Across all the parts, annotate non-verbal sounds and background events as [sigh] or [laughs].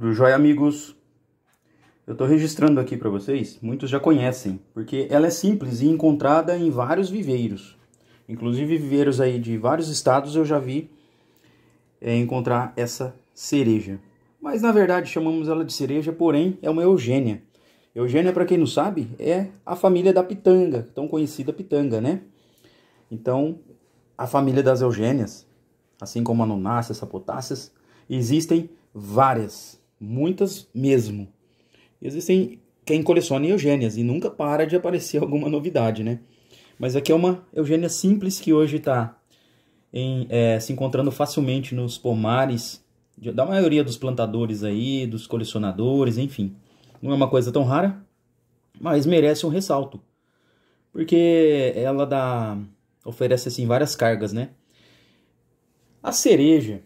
Tudo amigos? Eu estou registrando aqui para vocês, muitos já conhecem, porque ela é simples e encontrada em vários viveiros. Inclusive viveiros aí de vários estados eu já vi é, encontrar essa cereja. Mas na verdade chamamos ela de cereja, porém é uma eugênia. Eugênia, para quem não sabe, é a família da pitanga, tão conhecida pitanga, né? Então, a família das eugênias, assim como a nonáceas, sapotáceas, existem várias muitas mesmo. Existem quem coleciona eugênias e nunca para de aparecer [laughs] alguma novidade, né? Mas aqui é uma eugênia simples que hoje está é, se encontrando facilmente nos pomares da maioria dos plantadores aí, dos colecionadores, enfim. Não é uma coisa tão rara, mas merece um ressalto. Porque ela dá, oferece assim várias cargas, né? A cereja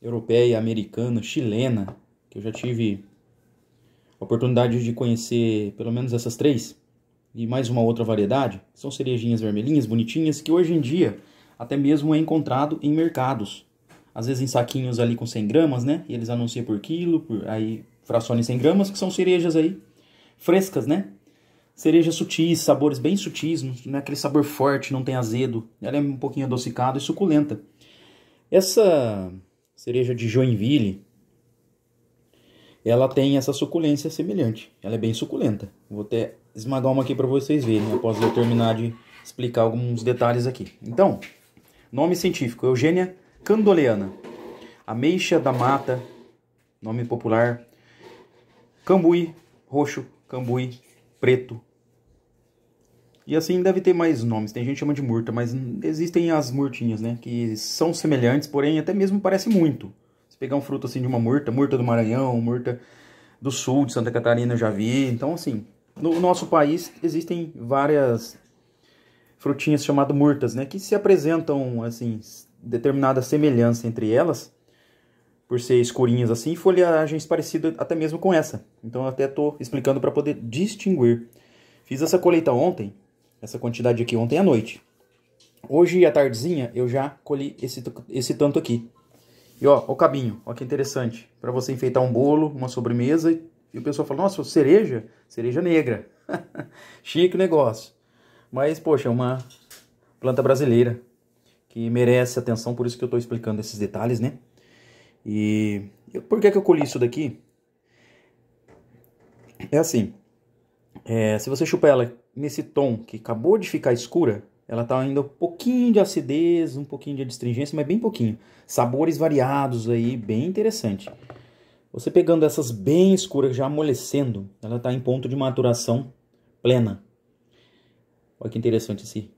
europeia, americana, chilena, que eu já tive a oportunidade de conhecer pelo menos essas três e mais uma outra variedade, são cerejinhas vermelhinhas, bonitinhas, que hoje em dia até mesmo é encontrado em mercados. Às vezes em saquinhos ali com 100 gramas, né? E eles anunciam por quilo, por, aí frações 100 gramas, que são cerejas aí frescas, né? Cerejas sutis, sabores bem sutis, não é aquele sabor forte, não tem azedo. Ela é um pouquinho adocicada e suculenta. Essa cereja de Joinville, ela tem essa suculência semelhante. Ela é bem suculenta. Vou até esmagar uma aqui para vocês verem, após eu terminar de explicar alguns detalhes aqui. Então, nome científico, Eugênia candoleana. Ameixa da mata, nome popular. Cambuí roxo, cambuí preto. E assim deve ter mais nomes. Tem gente que chama de murta, mas existem as murtinhas, né? Que são semelhantes, porém até mesmo parece muito pegar um fruto assim de uma murta, murta do Maranhão, murta do sul de Santa Catarina eu já vi. Então, assim, no nosso país existem várias frutinhas chamadas murtas, né? Que se apresentam, assim, determinada semelhança entre elas, por ser escurinhas assim, e folhagens parecidas até mesmo com essa. Então, eu até estou explicando para poder distinguir. Fiz essa colheita ontem, essa quantidade aqui ontem à noite. Hoje à tardezinha eu já colhi esse, esse tanto aqui. E ó, o cabinho, ó que interessante, para você enfeitar um bolo, uma sobremesa, e o pessoal fala, nossa, cereja? Cereja negra. [laughs] Chique o negócio. Mas, poxa, é uma planta brasileira que merece atenção, por isso que eu estou explicando esses detalhes, né? E por que, que eu colhi isso daqui? É assim, é, se você chupar ela nesse tom que acabou de ficar escura, ela tá ainda um pouquinho de acidez, um pouquinho de astringência, mas bem pouquinho. Sabores variados aí, bem interessante. Você pegando essas bem escuras, já amolecendo, ela está em ponto de maturação plena. Olha que interessante esse,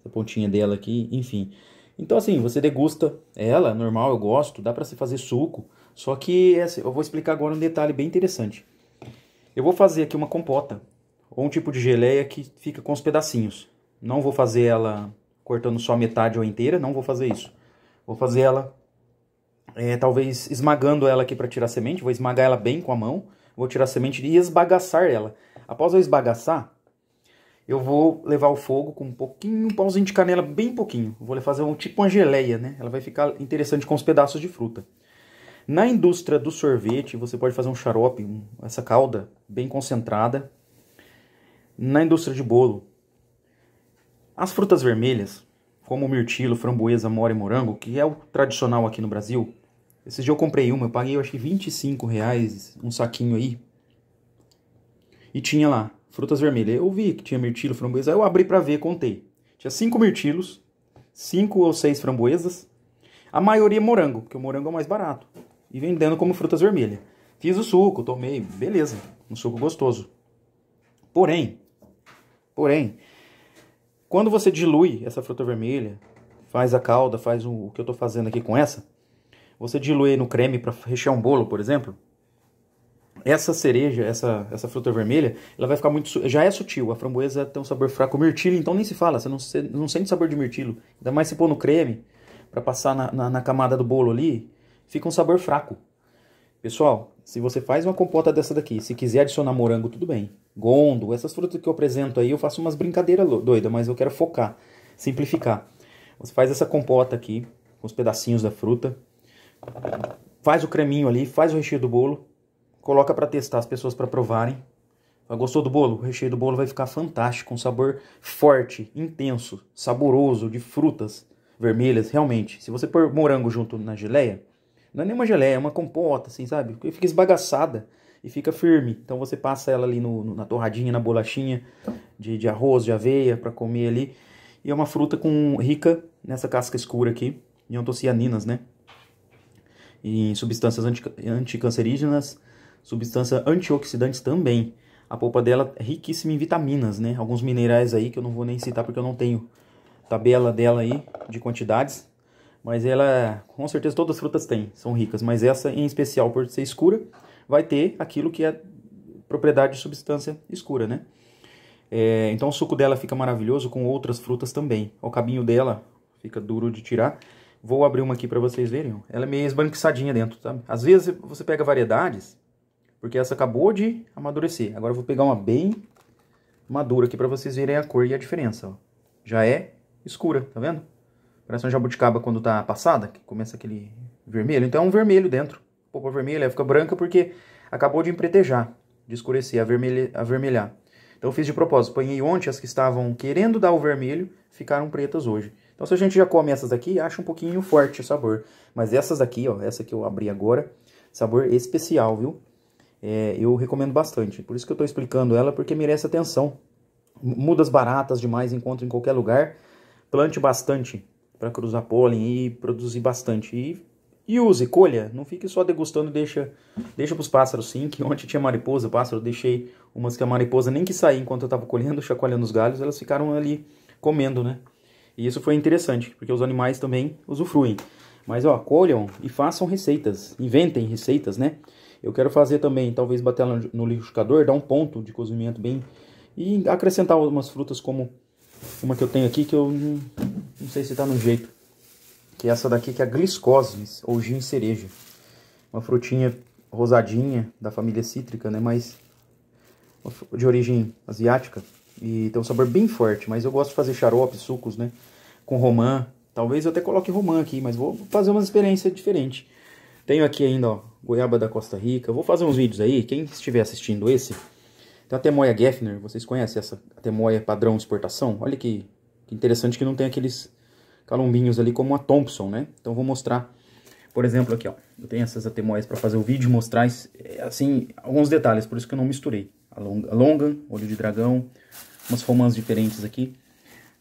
essa pontinha dela aqui, enfim. Então assim, você degusta ela, normal, eu gosto, dá para se fazer suco. Só que essa, eu vou explicar agora um detalhe bem interessante. Eu vou fazer aqui uma compota, ou um tipo de geleia que fica com os pedacinhos. Não vou fazer ela cortando só metade ou inteira, não vou fazer isso. Vou fazer ela, é, talvez esmagando ela aqui para tirar semente, vou esmagar ela bem com a mão, vou tirar semente e esbagaçar ela. Após eu esbagaçar, eu vou levar o fogo com um pouquinho, um pauzinho de canela, bem pouquinho. Vou fazer um tipo uma geleia, né? Ela vai ficar interessante com os pedaços de fruta. Na indústria do sorvete, você pode fazer um xarope, um, essa calda bem concentrada. Na indústria de bolo, as frutas vermelhas, como mirtilo, framboesa, mora e morango, que é o tradicional aqui no Brasil, esse dia eu comprei uma, eu paguei eu acho que 25 reais, um saquinho aí. E tinha lá, frutas vermelhas. Eu vi que tinha mirtilo, framboesa, eu abri para ver, contei. Tinha cinco mirtilos, cinco ou seis framboesas, a maioria é morango, porque o morango é o mais barato. E vendendo como frutas vermelhas. Fiz o suco, tomei, beleza, um suco gostoso. Porém, porém, quando você dilui essa fruta vermelha, faz a calda, faz o, que eu estou fazendo aqui com essa, você dilui no creme para rechear um bolo, por exemplo, essa cereja, essa, essa fruta vermelha, ela vai ficar muito. Já é sutil, a framboesa tem um sabor fraco. O mirtilo, então, nem se fala, você não, você não sente sabor de mirtilo. Ainda mais se pôr no creme, para passar na, na, na camada do bolo ali, fica um sabor fraco. Pessoal, se você faz uma compota dessa daqui, se quiser adicionar morango, tudo bem. Gondo, essas frutas que eu apresento aí, eu faço umas brincadeiras doidas, mas eu quero focar, simplificar. Você faz essa compota aqui, com os pedacinhos da fruta, faz o creminho ali, faz o recheio do bolo, coloca para testar as pessoas para provarem. Gostou do bolo? O recheio do bolo vai ficar fantástico, um sabor forte, intenso, saboroso, de frutas vermelhas, realmente. Se você pôr morango junto na geleia, não é nem uma geleia, é uma compota, assim, sabe? Porque fica esbagaçada e fica firme. Então você passa ela ali no, no, na torradinha, na bolachinha de, de arroz, de aveia para comer ali. E é uma fruta com rica nessa casca escura aqui, em antocianinas, né? E em substâncias anti, anticancerígenas, substâncias antioxidantes também. A polpa dela é riquíssima em vitaminas, né? Alguns minerais aí que eu não vou nem citar porque eu não tenho tabela dela aí de quantidades. Mas ela, com certeza todas as frutas têm, são ricas, mas essa em especial por ser escura, vai ter aquilo que é propriedade de substância escura, né? É, então o suco dela fica maravilhoso com outras frutas também. O cabinho dela fica duro de tirar. Vou abrir uma aqui para vocês verem. Ela é meio esbranquiçadinha dentro, sabe? Às vezes você pega variedades, porque essa acabou de amadurecer. Agora eu vou pegar uma bem madura aqui para vocês verem a cor e a diferença. Ó. Já é escura, tá vendo? Coração de jabuticaba quando tá passada, que começa aquele vermelho. Então é um vermelho dentro. Polpa vermelha fica branca porque acabou de empretejar, de escurecer, avermelhar. Então eu fiz de propósito. Apanhei ontem as que estavam querendo dar o vermelho, ficaram pretas hoje. Então se a gente já come essas aqui, acha um pouquinho forte o sabor. Mas essas aqui, ó, essa que eu abri agora, sabor especial, viu? É, eu recomendo bastante. Por isso que eu estou explicando ela, porque merece atenção. Mudas baratas demais, encontro em qualquer lugar. Plante bastante, para cruzar pólen e produzir bastante. E, e use, colha, não fique só degustando, deixa deixa para os pássaros sim, que ontem tinha mariposa, pássaro, deixei umas que a mariposa nem que sair enquanto eu estava colhendo, [laughs] chacoalhando os galhos, elas ficaram ali comendo, né? E isso foi interessante, porque os animais também usufruem. Mas ó, colham e façam receitas, inventem receitas, né? Eu quero fazer também, talvez bater ela no liquidificador, dar um ponto de cozimento bem e acrescentar algumas frutas como uma que eu tenho aqui que eu não sei se tá no jeito. Que é essa daqui que é a gliscosmis, ou gin cereja. Uma frutinha rosadinha da família cítrica, né? Mas de origem asiática. E tem um sabor bem forte, mas eu gosto de fazer xarope, sucos, né? Com romã. Talvez eu até coloque romã aqui, mas vou fazer uma experiência diferente. Tenho aqui ainda, ó, goiaba da Costa Rica. Vou fazer uns vídeos aí, quem estiver assistindo esse. Tem a temoia Geffner, vocês conhecem essa temoia padrão exportação? Olha que Interessante que não tem aqueles calombinhos ali como a Thompson, né? Então vou mostrar, por exemplo, aqui, ó. Eu tenho essas atemoias para fazer o vídeo, mostrar, eh, assim, alguns detalhes, por isso que eu não misturei. A longa, olho de dragão, umas romãs diferentes aqui.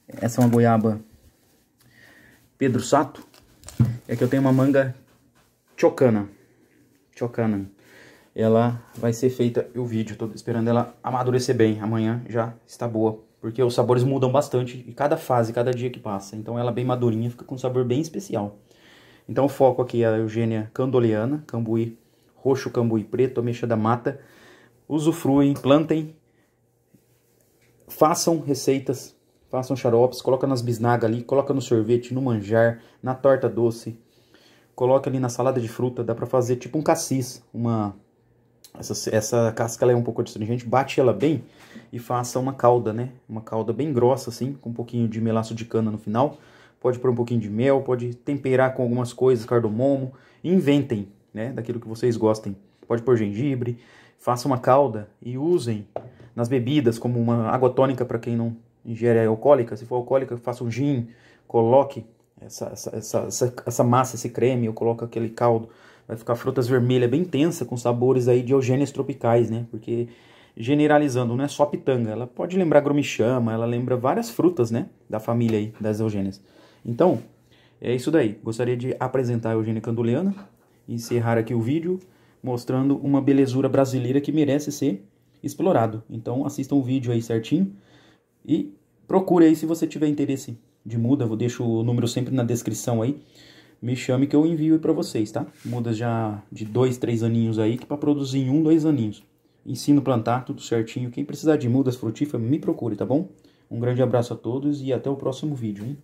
Essa é uma goiaba Pedro Sato. É e aqui eu tenho uma manga Chocana. Chocana. Ela vai ser feita o vídeo, estou esperando ela amadurecer bem. Amanhã já está boa porque os sabores mudam bastante e cada fase, cada dia que passa. Então ela bem madurinha, fica com um sabor bem especial. Então o foco aqui é a Eugênia Candoliana, cambuí roxo, cambuí preto, ameixa da mata. Usufruem, plantem, façam receitas, façam xaropes, coloca nas bisnagas ali, coloca no sorvete, no manjar, na torta doce. Coloca ali na salada de fruta, dá para fazer tipo um cassis, uma essa, essa casca é um pouco astringente, bate ela bem e faça uma calda, né? Uma calda bem grossa, assim, com um pouquinho de melaço de cana no final. Pode pôr um pouquinho de mel, pode temperar com algumas coisas, cardomomo. Inventem, né? Daquilo que vocês gostem. Pode pôr gengibre, faça uma calda e usem nas bebidas como uma água tônica para quem não ingere alcoólica. Se for alcoólica, faça um gin, coloque essa, essa, essa, essa, massa, esse creme, ou coloca aquele caldo vai ficar frutas vermelhas bem tensa, com sabores aí de eugênias tropicais, né? Porque generalizando, não é só pitanga, ela pode lembrar gromichama, ela lembra várias frutas, né? Da família aí das eugênias. Então, é isso daí. Gostaria de apresentar a Eugênia Canduleana e encerrar aqui o vídeo mostrando uma belezura brasileira que merece ser explorado. Então, assistam o vídeo aí certinho e procure aí se você tiver interesse de muda, vou deixo o número sempre na descrição aí me chame que eu envio para vocês, tá? Mudas já de dois, três aninhos aí, que para produzir em um, dois aninhos. Ensino a plantar, tudo certinho. Quem precisar de mudas frutíferas, me procure, tá bom? Um grande abraço a todos e até o próximo vídeo, hein?